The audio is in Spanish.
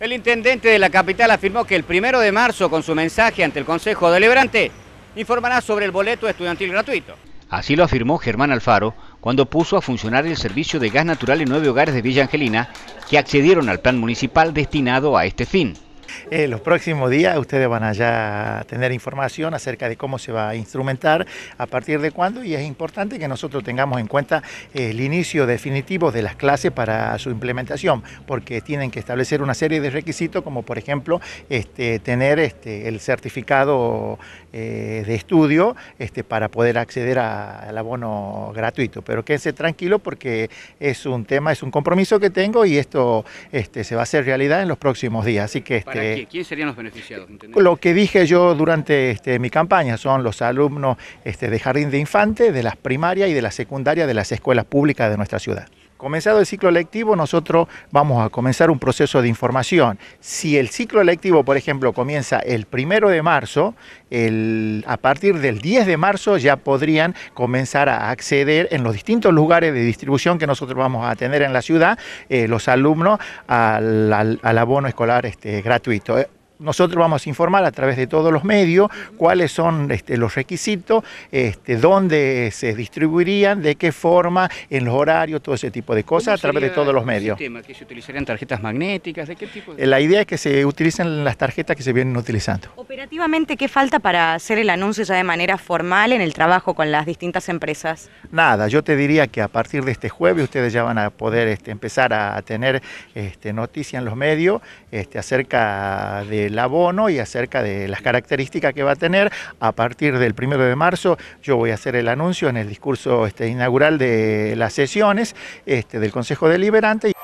El intendente de la capital afirmó que el primero de marzo, con su mensaje ante el Consejo Deliberante, informará sobre el boleto estudiantil gratuito. Así lo afirmó Germán Alfaro cuando puso a funcionar el servicio de gas natural en nueve hogares de Villa Angelina que accedieron al plan municipal destinado a este fin. Eh, los próximos días ustedes van a ya tener información acerca de cómo se va a instrumentar, a partir de cuándo, y es importante que nosotros tengamos en cuenta el inicio definitivo de las clases para su implementación, porque tienen que establecer una serie de requisitos, como por ejemplo este, tener este, el certificado eh, de estudio este, para poder acceder al abono gratuito. Pero quédense tranquilo porque es un tema, es un compromiso que tengo y esto este, se va a hacer realidad en los próximos días. Así que serían los beneficiados? Lo que dije yo durante este, mi campaña son los alumnos este, de jardín de infante, de las primarias y de la secundaria de las escuelas públicas de nuestra ciudad. Comenzado el ciclo lectivo, nosotros vamos a comenzar un proceso de información. Si el ciclo lectivo, por ejemplo, comienza el primero de marzo, a partir del 10 de marzo ya podrían comenzar a acceder en los distintos lugares de distribución que nosotros vamos a tener en la ciudad eh, los alumnos al, abono escolar este, gratuito nosotros vamos a informar a través de todos los medios cuáles son este, los requisitos, este, dónde se distribuirían, de qué forma, en los horarios, todo ese tipo de cosas a través de todos los medios. Sistema, se utilizarían tarjetas magnéticas? Eh, la idea es que se utilicen las tarjetas que se vienen utilizando. Operativamente, ¿qué falta para hacer el anuncio ya de manera formal en el trabajo con las distintas empresas? Nada, yo te diría que a partir de este jueves ustedes ya van a poder este, empezar a tener noticia en los medios acerca de el abono y acerca de las características que va a tener. A partir del primero de marzo yo voy a hacer el anuncio en el discurso este, inaugural de las sesiones este, del Consejo Deliberante.